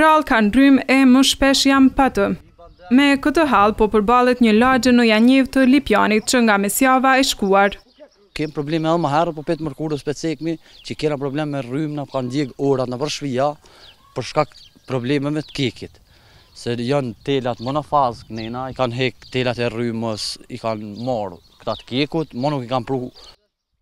Rallë kanë rrymë e më shpesh jam patë. Me këtë halë po përbalet një lagjë në janjivë të Lipjanit që nga Mesjava e shkuar. Kemë probleme edhe më herë, po petë mërkurës për cekmi, që kjera probleme me rrymë në kanë djegë orat në përshvija, përshka probleme me të kekit. Se janë telat më në fazë kënena, i kanë hekë telat e rrymës, i kanë morë këta të kekut, më nuk i kanë pru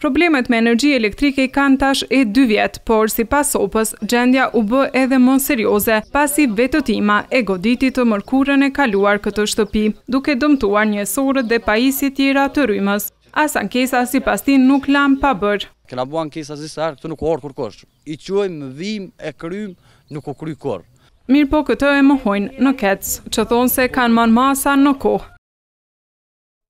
Problemet me energji elektrike i kanë tash e dy vjetë, por si pas opës, gjendja u bë edhe mon serioze, pasi vetëtima e goditit të mërkurën e kaluar këtë shtëpi, duke dëmtuar një dhe pajisit tjera të rymës. Asa ankesa si pas ti nuk lam pa bërë. Këna bua në kesa si sarë, këtu nuk orë kur kosh. I qoj më dhim e krym nuk u kry korë. Mirë po këtë e më hojnë në kets, që thonë se kanë manë masa në kohë.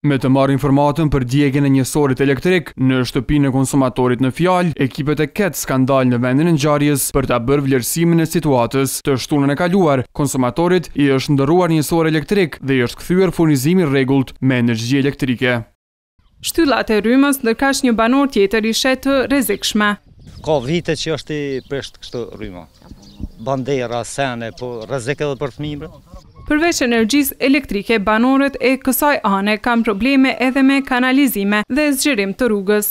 Me të marë informatën për djegjen e njësorit elektrik në shtëpinë e konsumatorit në fjallë, ekipet e ketë skandal në vendin e nxarjes për të bërë vlerësimin e situatës të shtunën e kaluar. Konsumatorit i është ndëruar njësor elektrik dhe i është këthyër furnizimi regullt me energji elektrike. Shtyllat e rymës nërkash një banor tjetër i shetë rezikshme. Ka vite që është i preshtë kështë rymë. Bandera, sene, po rezik edhe për fëmimë. Përveç energjis elektrike, banorët e kësaj ane kam probleme edhe me kanalizime dhe zgjërim të rrugës.